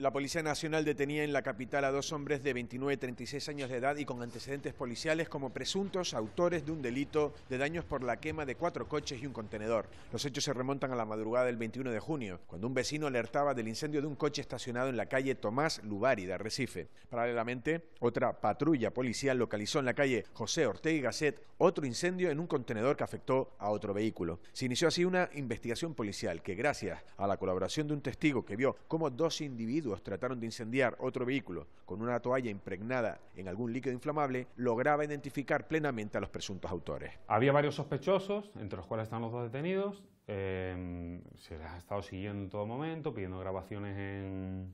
La Policía Nacional detenía en la capital a dos hombres de 29 y 36 años de edad y con antecedentes policiales como presuntos autores de un delito de daños por la quema de cuatro coches y un contenedor. Los hechos se remontan a la madrugada del 21 de junio, cuando un vecino alertaba del incendio de un coche estacionado en la calle Tomás Lubari de Recife. Paralelamente, otra patrulla policial localizó en la calle José Ortega y Gasset otro incendio en un contenedor que afectó a otro vehículo. Se inició así una investigación policial que gracias a la colaboración de un testigo que vio cómo dos individuos trataron de incendiar otro vehículo con una toalla impregnada en algún líquido inflamable, lograba identificar plenamente a los presuntos autores. Había varios sospechosos, entre los cuales están los dos detenidos. Em, se les ha estado siguiendo en todo momento, pidiendo grabaciones en,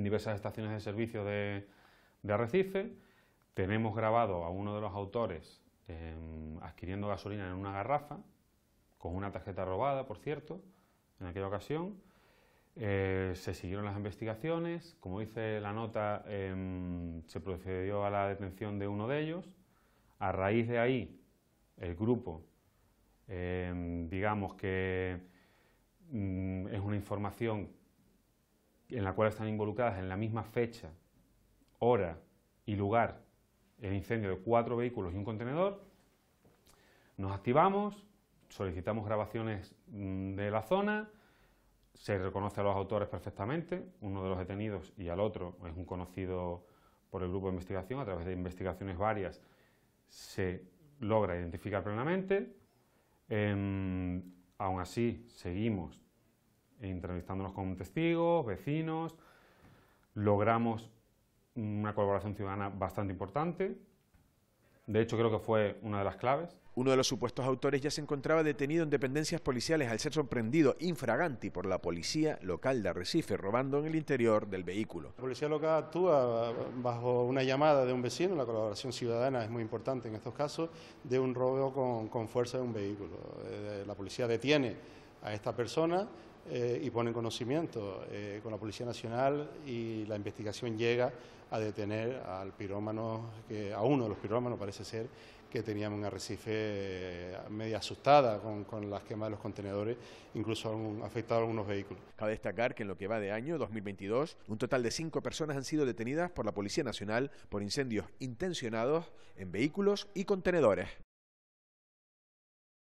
diversas estaciones de servicio de, Arrecife. Tenemos grabado a uno de los autores em, adquiriendo gasolina en una garrafa, con una tarjeta robada, por cierto, en aquella ocasión. Eh, se siguieron las investigaciones, como dice la nota, em, se procedió a la detención de uno de ellos. A raíz de ahí, el grupo, em, digamos que mm, es una información en la cual están involucradas en la misma fecha, hora y lugar el incendio de cuatro vehículos y un contenedor. Nos activamos, solicitamos grabaciones mm, de la zona se reconoce a los autores perfectamente, uno de los detenidos y al otro es un conocido por el grupo de investigación, a través de investigaciones varias se logra identificar plenamente, em, aún así seguimos entrevistándonos con testigos, vecinos, logramos una colaboración ciudadana bastante importante, de hecho, creo que fue una de las claves. Uno de los supuestos autores ya se encontraba detenido en dependencias policiales al ser sorprendido infraganti por la policía local de Arrecife, robando en el interior del vehículo. La policía local actúa bajo una llamada de un vecino, la colaboración ciudadana es muy importante en estos casos, de un robo con, con fuerza de un vehículo. Eh, la policía detiene a esta persona, eh, y pone conocimiento eh, con la Policía Nacional y la investigación llega a detener al pirómano, a uno de los pirómanos parece ser, que teníamos un arrecife eh, media asustada con, las quemas de los contenedores, incluso han afectado a algunos vehículos. Cabe destacar que en lo que va de año 2022, un total de cinco personas han sido detenidas por la Policía Nacional por incendios intencionados en vehículos y contenedores.